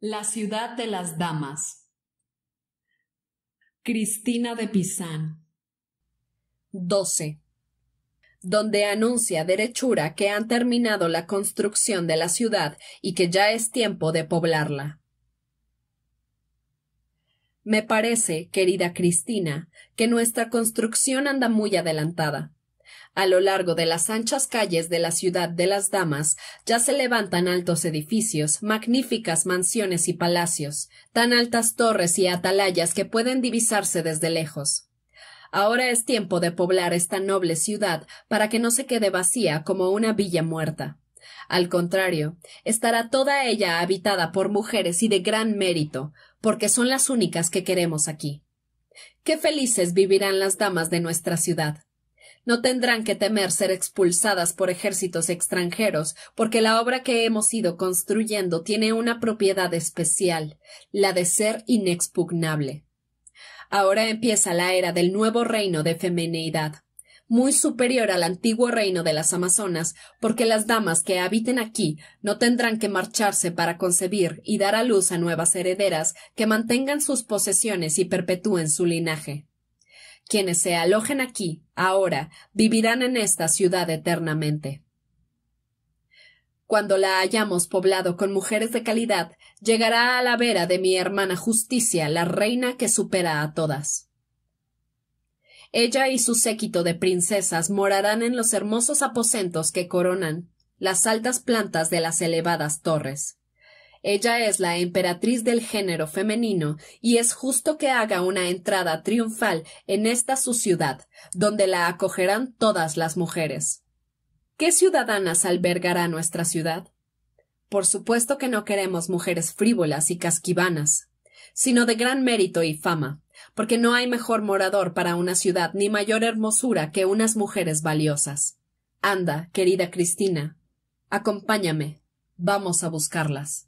La ciudad de las damas. Cristina de Pizán. 12. Donde anuncia derechura que han terminado la construcción de la ciudad y que ya es tiempo de poblarla. Me parece, querida Cristina, que nuestra construcción anda muy adelantada. A lo largo de las anchas calles de la ciudad de las damas ya se levantan altos edificios, magníficas mansiones y palacios, tan altas torres y atalayas que pueden divisarse desde lejos. Ahora es tiempo de poblar esta noble ciudad para que no se quede vacía como una villa muerta. Al contrario, estará toda ella habitada por mujeres y de gran mérito, porque son las únicas que queremos aquí. Qué felices vivirán las damas de nuestra ciudad no tendrán que temer ser expulsadas por ejércitos extranjeros, porque la obra que hemos ido construyendo tiene una propiedad especial, la de ser inexpugnable. Ahora empieza la era del nuevo reino de femeneidad, muy superior al antiguo reino de las Amazonas, porque las damas que habiten aquí no tendrán que marcharse para concebir y dar a luz a nuevas herederas que mantengan sus posesiones y perpetúen su linaje. Quienes se alojen aquí, ahora, vivirán en esta ciudad eternamente. Cuando la hayamos poblado con mujeres de calidad, llegará a la vera de mi hermana Justicia, la reina que supera a todas. Ella y su séquito de princesas morarán en los hermosos aposentos que coronan las altas plantas de las elevadas torres. Ella es la emperatriz del género femenino y es justo que haga una entrada triunfal en esta su ciudad, donde la acogerán todas las mujeres. ¿Qué ciudadanas albergará nuestra ciudad? Por supuesto que no queremos mujeres frívolas y casquivanas, sino de gran mérito y fama, porque no hay mejor morador para una ciudad ni mayor hermosura que unas mujeres valiosas. Anda, querida Cristina, acompáñame, vamos a buscarlas.